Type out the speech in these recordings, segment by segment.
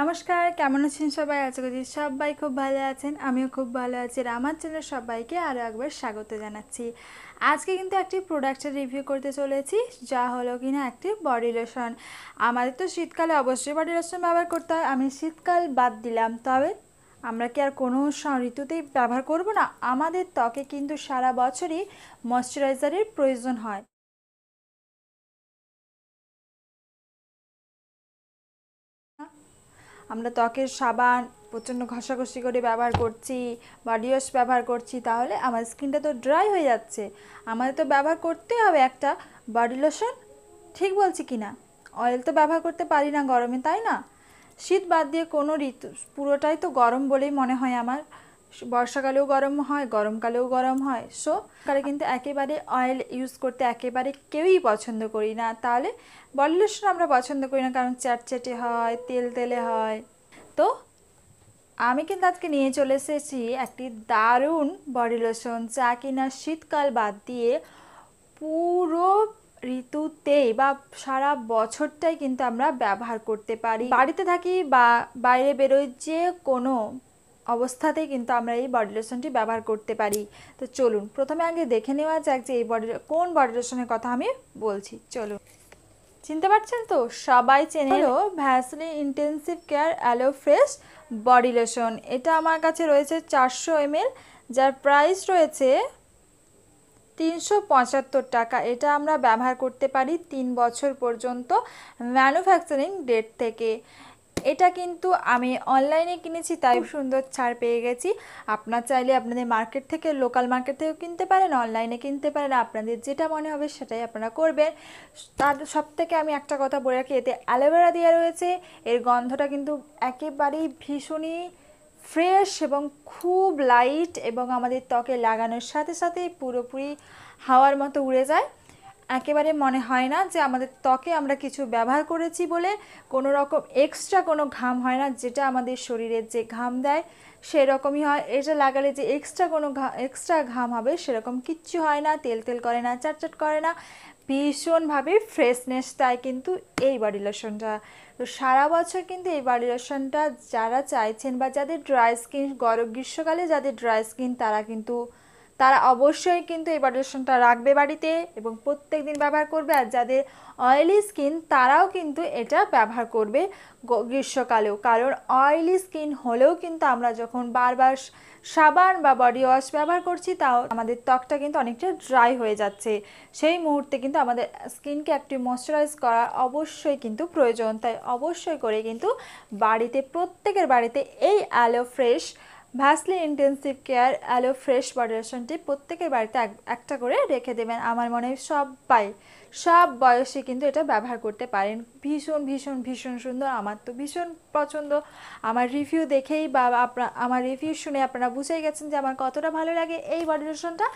নমস্কার কেমন আছেন সবাই আশা করছি সবাই খুব ভালো আছেন আমিও খুব ভালো আছি আর আমার চ্যানেল সবাইকে আরও একবার স্বাগত জানাচ্ছি আজকে কিন্তু একটি প্রোডাক্টের রিভিউ করতে চলেছি যা হলো কিনা একটি বডি লোশন আমাদের তো শীতকালে অবশ্যই বডি লোশন ব্যবহার করতে হয় আমি শীতকাল বাদ দিলাম তবে আমরা কি আর কোনো ঋতুতেই ব্যবহার করব না আমাদের ত্বকে কিন্তু সারা বছরই ময়শ্চারাইজারের প্রয়োজন হয় আমরা ত্বকের সাবান প্রচণ্ড ঘষাঘষি করে ব্যবহার করছি বডি ওয়াশ ব্যবহার করছি তাহলে আমার স্কিনটা তো ড্রাই হয়ে যাচ্ছে আমাদের তো ব্যবহার করতে হবে একটা বডি লোশন ঠিক বলছি কি না অয়েল তো ব্যবহার করতে পারি না গরমে তাই না শীত বাদ দিয়ে কোনো ঋতু পুরোটাই তো গরম বলেই মনে হয় আমার বর্ষাকালেও গরম হয় গরমকালেও গরম হয় সো কালে কিন্তু একেবারে অয়েল ইউজ করতে একেবারে কেউই পছন্দ করি না তাহলে বডি লোশন আমরা পছন্দ করি না কারণ চ্যাটচ্যাটে হয় তেল তেলে হয় তো আমি কিন্তু আজকে নিয়ে চলে এসেছি একটি দারুণ বডি লোশন যা কিনা শীতকাল বাদ দিয়ে পুরো ঋতুতেই বা সারা বছরটাই কিন্তু আমরা ব্যবহার করতে পারি বাড়িতে থাকি বা বাইরে বেরোই যে কোনো অবস্থাতেই কিন্তু আমরা এই বডি লোশনটি ব্যবহার করতে পারি তো চলুন প্রথমে আগে দেখে নেওয়া যাক যে এই বডি কোন বডি লোশনের কথা আমি বলছি চলুন চিনতে পারছেন তো সবাই চেনে হলো Vaseline intensive care aloe fresh body lotion এটা আমার কাছে রয়েছে চারশো এমএল যার প্রাইস রয়েছে তিনশো পঁচাত্তর টাকা এটা আমরা ব্যবহার করতে পারি তিন বছর পর্যন্ত ম্যানুফ্যাকচারিং ডেট থেকে এটা কিন্তু আমি অনলাইনে কিনেছি তাই সুন্দর ছাড় পেয়ে গেছি আপনার চাইলে আপনাদের মার্কেট থেকে লোকাল মার্কেট থেকেও কিনতে পারেন অনলাইনে কিনতে পারেন আপনাদের যেটা মনে হবে সেটাই আপনারা করবেন তার সব থেকে আমি একটা কথা বলে রাখি এতে অ্যালোভেরা দেওয়া রয়েছে এর গন্ধটা কিন্তু একেবারেই ভীষণই ফ্রেশ এবং খুব লাইট এবং আমাদের ত্বকে লাগানোর সাথে সাথে পুরোপুরি হাওয়ার মতো উড়ে যায় একেবারে মনে হয় না যে আমাদের ত্বকে আমরা কিছু ব্যবহার করেছি বলে কোনো রকম এক্সট্রা কোনো ঘাম হয় না যেটা আমাদের শরীরের যে ঘাম দেয় সেরকমই হয় এটা লাগালে যে এক্সট্রা কোনো এক্সট্রা ঘাম হবে সেরকম কিচ্ছু হয় না তেল তেল করে না চাটচাট করে না ভীষণভাবে ফ্রেশনেস দেয় কিন্তু এই বডি লোশনটা তো সারা বছর কিন্তু এই বডি লোশনটা যারা চাইছেন বা যাদের ড্রাই স্কিন গরম গ্রীষ্মকালে যাদের ড্রাই স্কিন তারা কিন্তু তারা অবশ্যই কিন্তু এই বডি লোশনটা রাখবে বাড়িতে এবং প্রত্যেক দিন ব্যবহার করবে আর যাদের অয়েলি স্কিন তারাও কিন্তু এটা ব্যবহার করবে গ্রীষ্মকালেও কারণ অয়েলি স্কিন হলেও কিন্তু আমরা যখন বারবার সাবান বা বডি ওয়াশ ব্যবহার করছি তাও আমাদের ত্বকটা কিন্তু অনেকটা ড্রাই হয়ে যাচ্ছে সেই মুহূর্তে কিন্তু আমাদের স্কিনকে একটু ময়শ্চারাইজ করা অবশ্যই কিন্তু প্রয়োজন তাই অবশ্যই করে কিন্তু বাড়িতে প্রত্যেকের বাড়িতে এই aloe fresh Vaseline intensive care aloe fresh water লোশনটি প্রত্যেকের বাড়িতে একটা করে রেখে দেবেন আমার মনে হয় সবাই সব বয়সে কিন্তু এটা ব্যবহার করতে পারেন ভীষণ ভীষণ ভীষণ সুন্দর আমার তো ভীষণ পছন্দ আমার রিভিউ দেখেই বা আপনার আমার রিভিউ শুনে আপনারা বুঝেই গেছেন যে আমার কতটা ভালো লাগে এই বডি লোশনটা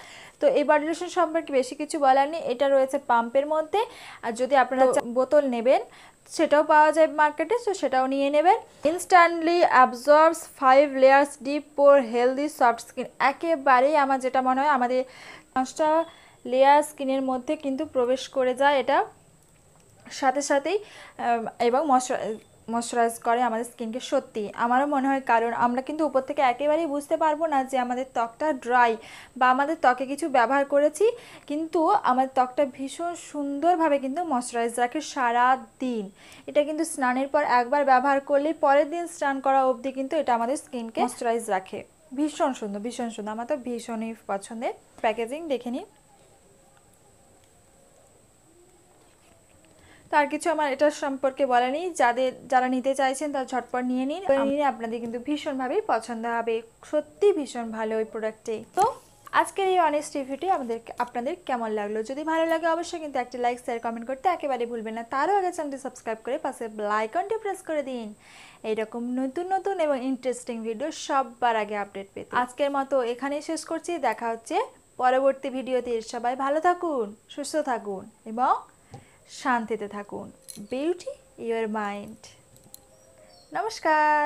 তো এই বডি লোশন সম্পর্কে বেশি কিছু বলার নেই এটা রয়েছে পাম্পের মধ্যে আর যদি আপনারা বোতল নেবেন সেটাও পাওয়া যায় মার্কেটে তো সেটাও নিয়ে নেবেন instantly absorbs five layers deep pore healthy soft skin একেবারেই আমার যেটা মনে হয় আমাদের পাঁচটা লেয়ার স্কিনের মধ্যে কিন্তু প্রবেশ করে যায় এটা সাথে সাথেই এবং মশলা করে আমাদের স্কিনকে সত্যি আমারও মনে হয় কারণ আমরা কিন্তু উপর থেকে একেবারেই বুঝতে পারবো না যে আমাদের ত্বকটা ড্রাই বা আমাদের ত্বকে কিছু ব্যবহার করেছি কিন্তু আমাদের ত্বকটা ভীষণ সুন্দরভাবে কিন্তু ময়শ্চারাইজ রাখে সারা দিন এটা কিন্তু স্নানের পর একবার ব্যবহার করলে পরের দিন স্নান করা অবধি কিন্তু এটা আমাদের স্কিনকে ময়শ্চারাইজ রাখে ভীষণ সুন্দর ভীষণ সুন্দর আমার তো ভীষণই পছন্দের প্যাকেজিং দেখে নিই তার কিছু আমার এটা সম্পর্কে বলেনি যাদের যারা নিতে চাইছেন তারা ঝটপট নিয়ে নিন নিয়ে আপনাদের কিন্তু ভীষণভাবেই পছন্দ হবে সত্যি ভীষণ ভালো ওই প্রোডাক্টে তো আজকের এই অনেস্ট রিভিউটি আমাদের আপনাদের কেমন লাগলো যদি ভালো লাগে অবশ্যই কিন্তু একটা লাইক শেয়ার কমেন্ট করতে একেবারে ভুলবেন না তারও আগে চ্যানেলটি সাবস্ক্রাইব করে পাশে আইকনটি প্রেস করে দিন এইরকম নতুন নতুন এবং ইন্টারেস্টিং ভিডিও সববার আগে আপডেট পেতে আজকের মতো এখানেই শেষ করছি দেখা হচ্ছে পরবর্তী ভিডিওতে সবাই ভালো থাকুন সুস্থ থাকুন এবং শান্তিতে থাকুন বিউটি ইউর মাইন্ড নমস্কার